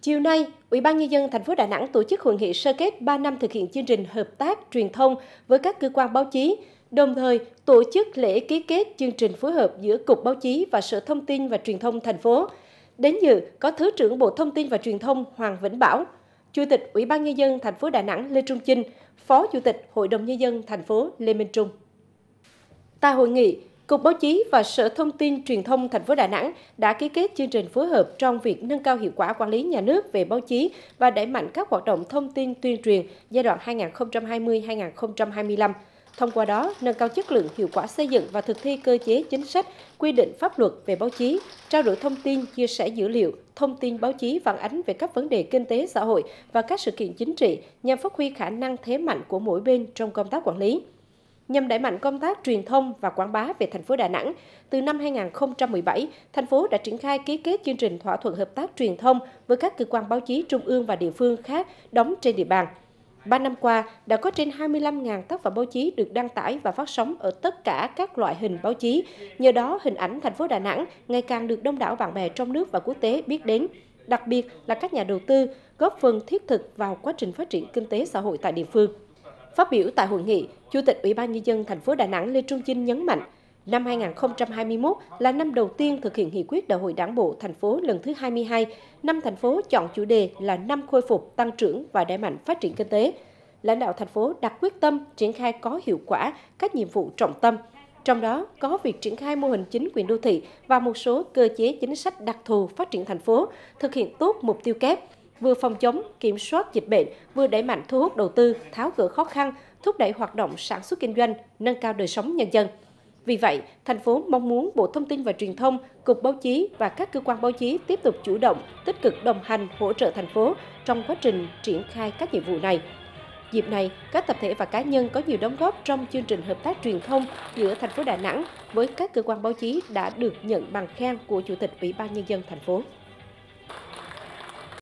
Chiều nay, Ủy ban nhân dân thành phố Đà Nẵng tổ chức hội nghị sơ kết 3 năm thực hiện chương trình hợp tác truyền thông với các cơ quan báo chí, đồng thời tổ chức lễ ký kết chương trình phối hợp giữa Cục Báo chí và Sở Thông tin và Truyền thông thành phố. Đến dự có Thứ trưởng Bộ Thông tin và Truyền thông Hoàng Vĩnh Bảo, Chủ tịch Ủy ban nhân dân thành phố Đà Nẵng Lê Trung Chinh, Phó Chủ tịch Hội đồng nhân dân thành phố Lê Minh Trung. Tại hội nghị, Cục Báo chí và Sở Thông tin Truyền thông thành phố Đà Nẵng đã ký kết chương trình phối hợp trong việc nâng cao hiệu quả quản lý nhà nước về báo chí và đẩy mạnh các hoạt động thông tin tuyên truyền giai đoạn 2020-2025. Thông qua đó, nâng cao chất lượng hiệu quả xây dựng và thực thi cơ chế chính sách, quy định pháp luật về báo chí, trao đổi thông tin, chia sẻ dữ liệu, thông tin báo chí phản ánh về các vấn đề kinh tế xã hội và các sự kiện chính trị nhằm phát huy khả năng thế mạnh của mỗi bên trong công tác quản lý nhằm đẩy mạnh công tác truyền thông và quảng bá về thành phố Đà Nẵng. Từ năm 2017, thành phố đã triển khai ký kết chương trình thỏa thuận hợp tác truyền thông với các cơ quan báo chí trung ương và địa phương khác đóng trên địa bàn. Ba năm qua, đã có trên 25.000 tác phẩm báo chí được đăng tải và phát sóng ở tất cả các loại hình báo chí. Nhờ đó, hình ảnh thành phố Đà Nẵng ngày càng được đông đảo bạn bè trong nước và quốc tế biết đến, đặc biệt là các nhà đầu tư, góp phần thiết thực vào quá trình phát triển kinh tế xã hội tại địa phương. Phát biểu tại hội nghị, Chủ tịch Ủy ban Nhân dân thành phố Đà Nẵng Lê Trung Chinh nhấn mạnh, năm 2021 là năm đầu tiên thực hiện nghị quyết đại hội đảng bộ thành phố lần thứ 22, năm thành phố chọn chủ đề là năm khôi phục, tăng trưởng và đẩy mạnh phát triển kinh tế. Lãnh đạo thành phố đặt quyết tâm triển khai có hiệu quả các nhiệm vụ trọng tâm, trong đó có việc triển khai mô hình chính quyền đô thị và một số cơ chế chính sách đặc thù phát triển thành phố, thực hiện tốt mục tiêu kép – vừa phòng chống, kiểm soát dịch bệnh, vừa đẩy mạnh thu hút đầu tư, tháo gỡ khó khăn, thúc đẩy hoạt động sản xuất kinh doanh, nâng cao đời sống nhân dân. Vì vậy, thành phố mong muốn Bộ Thông tin và Truyền thông, Cục Báo chí và các cơ quan báo chí tiếp tục chủ động, tích cực đồng hành hỗ trợ thành phố trong quá trình triển khai các nhiệm vụ này. Dịp này, các tập thể và cá nhân có nhiều đóng góp trong chương trình hợp tác truyền thông giữa thành phố Đà Nẵng với các cơ quan báo chí đã được nhận bằng khen của Chủ tịch Ủy ban Nhân dân thành phố.